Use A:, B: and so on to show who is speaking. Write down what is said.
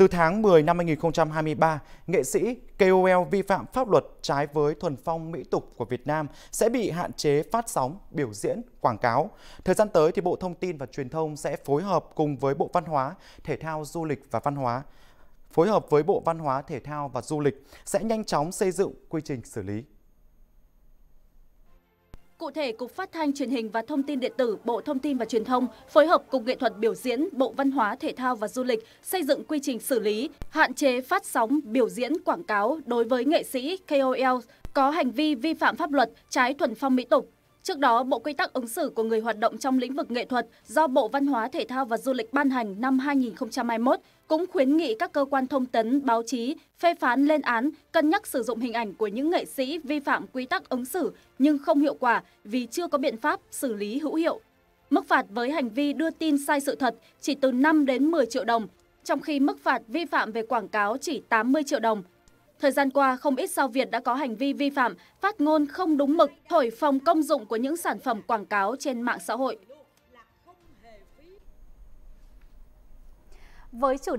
A: Từ tháng 10 năm 2023, nghệ sĩ KOL vi phạm pháp luật trái với thuần phong mỹ tục của Việt Nam sẽ bị hạn chế phát sóng, biểu diễn, quảng cáo. Thời gian tới thì Bộ Thông tin và Truyền thông sẽ phối hợp cùng với Bộ Văn hóa, Thể thao, Du lịch và Văn hóa phối hợp với Bộ Văn hóa, Thể thao và Du lịch sẽ nhanh chóng xây dựng quy trình xử lý
B: Cụ thể, Cục Phát thanh Truyền hình và Thông tin điện tử, Bộ Thông tin và Truyền thông phối hợp Cục Nghệ thuật biểu diễn, Bộ Văn hóa, Thể thao và Du lịch xây dựng quy trình xử lý, hạn chế phát sóng biểu diễn quảng cáo đối với nghệ sĩ KOL có hành vi vi phạm pháp luật, trái thuần phong mỹ tục, Trước đó, Bộ Quy tắc ứng xử của người hoạt động trong lĩnh vực nghệ thuật do Bộ Văn hóa Thể thao và Du lịch ban hành năm 2021 cũng khuyến nghị các cơ quan thông tấn, báo chí phê phán lên án, cân nhắc sử dụng hình ảnh của những nghệ sĩ vi phạm quy tắc ứng xử nhưng không hiệu quả vì chưa có biện pháp xử lý hữu hiệu. Mức phạt với hành vi đưa tin sai sự thật chỉ từ 5 đến 10 triệu đồng, trong khi mức phạt vi phạm về quảng cáo chỉ 80 triệu đồng Thời gian qua, không ít sao Việt đã có hành vi vi phạm, phát ngôn không đúng mực, thổi phòng công dụng của những sản phẩm quảng cáo trên mạng xã hội. Với chủ